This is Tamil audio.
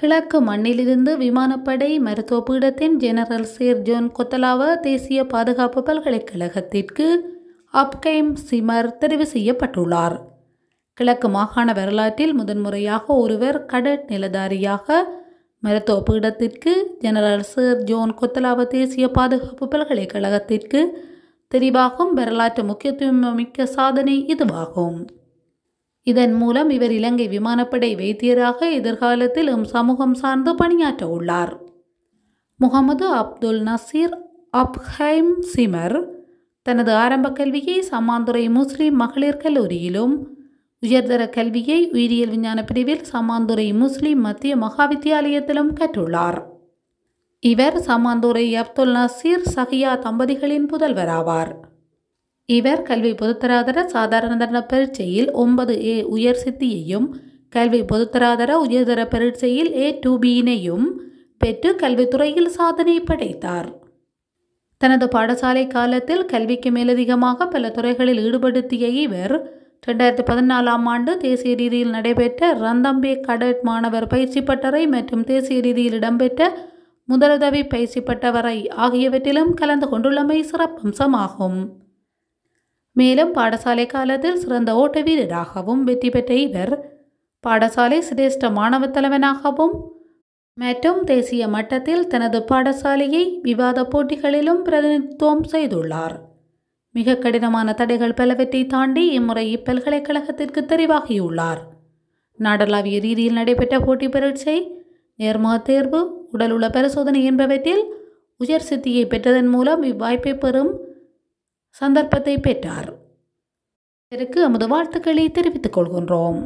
கிழக்கு மண்ணிலிருந்து விமானப்படை மருத்துவ பீடத்தின் ஜெனரல் சேர் ஜோன் கொத்தலாவ தேசிய பாதுகாப்பு பல்கலைக்கழகத்திற்கு அப்கைம் சிமர் தெரிவு செய்யப்பட்டுள்ளார் கிழக்கு மாகாண வரலாற்றில் முதன்முறையாக ஒருவர் கடட் நிலதாரியாக மருத்துவ பீடத்திற்கு ஜெனரல் சேர் ஜோன் கொத்தலாவ தேசிய பாதுகாப்பு பல்கலைக்கழகத்திற்கு தெரிவாகும் வரலாற்று மிக்க சாதனை இதுவாகும் இதன் மூலம் இவர் இலங்கை விமானப்படை வைத்தியராக எதிர்காலத்தில் எம் சமூகம் சார்ந்து பணியாற்ற உள்ளார் முகமது அப்துல் நசீர் அப்ஹைம் சிமர் தனது ஆரம்ப கல்வியை சமாந்துறை முஸ்லிம் மகளிர் கல்லூரியிலும் உயர்தர கல்வியை உயிரியல் விஞ்ஞான பிரிவில் சமாந்துறை முஸ்லிம் மத்திய மகாவித்தியாலயத்திலும் கற்றுள்ளார் இவர் சமாந்துரை அப்துல் நசீர் சஹியா தம்பதிகளின் புதல்வராவார் இவர் கல்வி பொதுத்தராதர சாதாரண தர பரீட்சையில் ஒன்பது ஏ உயர் சித்தியையும் கல்வி பொதுத்தராதர உயர்தர பரீட்சையில் ஏ டூ பியினையும் பெற்று கல்வித்துறையில் சாதனை படைத்தார் தனது பாடசாலை காலத்தில் கல்விக்கு மேலதிகமாக பல துறைகளில் ஈடுபடுத்திய இவர் ரெண்டாயிரத்தி பதினாலாம் ஆண்டு தேசிய ரீதியில் நடைபெற்ற ரந்தம்பே கடட் மாணவர் பயிற்சி பட்டறை மற்றும் தேசிய ரீதியில் இடம்பெற்ற முதலுதவி பயிற்சி பட்டவரை ஆகியவற்றிலும் கலந்து கொண்டுள்ளமை சிறப்பம்சமாகும் மேலும் பாடசாலை காலத்தில் சிறந்த ஓட்ட வீரராகவும் வெற்றி பெற்ற இவர் பாடசாலை சிரேஷ்ட மாணவ தலைவனாகவும் மற்றும் தேசிய மட்டத்தில் தனது பாடசாலையை விவாத போட்டிகளிலும் பிரதிநிதித்துவம் செய்துள்ளார் மிக கடினமான தடைகள் பலவற்றை தாண்டி இம்முறை இப்பல்கலைக்கழகத்திற்கு தெரிவாகியுள்ளார் நாடளாவிய ரீதியில் நடைபெற்ற போட்டி பரீட்சை நேர்முக தேர்வு உடலுள்ள பரிசோதனை என்பவற்றில் உயர் சித்தியை பெற்றதன் மூலம் இவ்வாய்ப்பை பெறும் சந்தர்ப்பத்தை பெற்றார் அவருக்கு நமது வாழ்த்துக்களை தெரிவித்துக் கொள்கின்றோம்